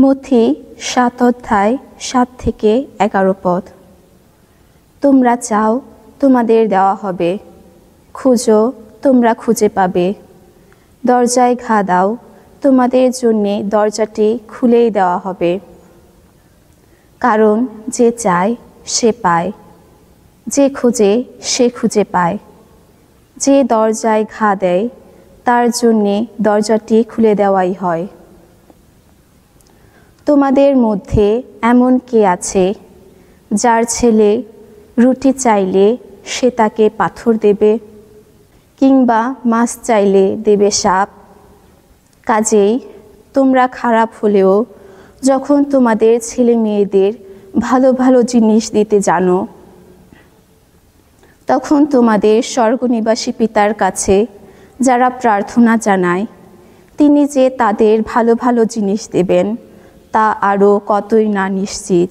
মথি সাত অধ্যায় সাত থেকে এগারো পদ তোমরা চাও তোমাদের দেওয়া হবে খুঁজো তোমরা খুঁজে পাবে দরজায় ঘা দাও তোমাদের জন্যে দরজাটি খুলেই দেওয়া হবে কারণ যে চায় সে পায় যে খুঁজে সে খুঁজে পায় যে দরজায় ঘা দেয় তার জন্যে দরজাটি খুলে দেওয়াই হয় তোমাদের মধ্যে এমন কে আছে যার ছেলে রুটি চাইলে সে তাকে পাথর দেবে কিংবা মাছ চাইলে দেবে সাপ কাজেই তোমরা খারাপ হলেও যখন তোমাদের ছেলে মেয়েদের ভালো ভালো জিনিস দিতে জানো তখন তোমাদের স্বর্গনিবাসী পিতার কাছে যারা প্রার্থনা জানায় তিনি যে তাদের ভালো ভালো জিনিস দেবেন তা আরও কতই না নিশ্চিত